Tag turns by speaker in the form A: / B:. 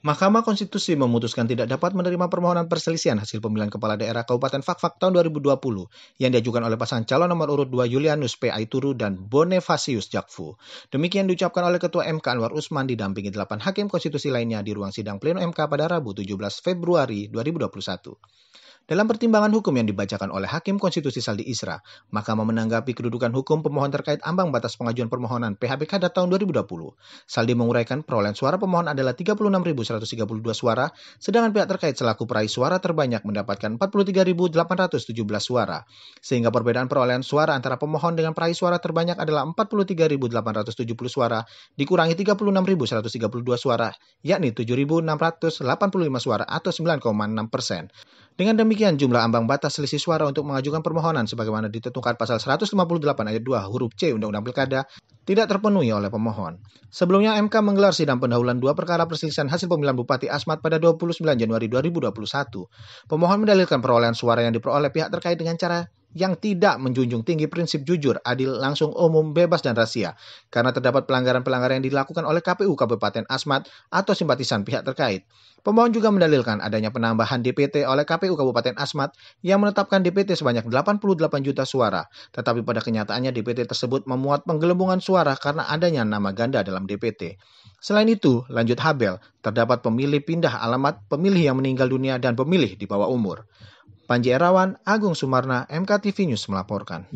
A: Mahkamah Konstitusi memutuskan tidak dapat menerima permohonan perselisihan hasil pemilihan kepala daerah Kabupaten Fakfak tahun 2020 yang diajukan oleh pasangan calon nomor urut 2 Julianus P. Aituru dan Bonefasius Jakfu. Demikian diucapkan oleh Ketua MK Anwar Usman didampingi delapan hakim konstitusi lainnya di ruang sidang pleno MK pada Rabu 17 Februari 2021. Dalam pertimbangan hukum yang dibacakan oleh Hakim Konstitusi Saldi Isra, Mahkamah menanggapi kedudukan hukum pemohon terkait ambang batas pengajuan permohonan PHBK pada tahun 2020. Saldi menguraikan perolehan suara pemohon adalah 36.132 suara, sedangkan pihak terkait selaku peraih suara terbanyak mendapatkan 43.817 suara. Sehingga perbedaan perolehan suara antara pemohon dengan peraih suara terbanyak adalah 43.870 suara dikurangi 36.132 suara, yakni 7.685 suara atau 9,6 persen. Dengan demikian, jumlah ambang batas selisih suara untuk mengajukan permohonan sebagaimana ditentukan pasal 158 ayat 2 huruf C Undang-Undang Pilkada tidak terpenuhi oleh pemohon. Sebelumnya MK menggelar sidang pendahuluan dua perkara perselisihan hasil pemilihan Bupati Asmat pada 29 Januari 2021. Pemohon mendalilkan perolehan suara yang diperoleh pihak terkait dengan cara yang tidak menjunjung tinggi prinsip jujur, adil, langsung, umum, bebas, dan rahasia. Karena terdapat pelanggaran-pelanggaran yang dilakukan oleh KPU Kabupaten Asmat atau simpatisan pihak terkait. Pemohon juga mendalilkan adanya penambahan DPT oleh KPU Kabupaten Asmat yang menetapkan DPT sebanyak 88 juta suara. Tetapi pada kenyataannya DPT tersebut memuat penggelembungan suara karena adanya nama ganda dalam DPT. Selain itu, lanjut Habel, terdapat pemilih pindah alamat, pemilih yang meninggal dunia, dan pemilih di bawah umur. Panji Erawan, Agung Sumarna, MKTV News melaporkan.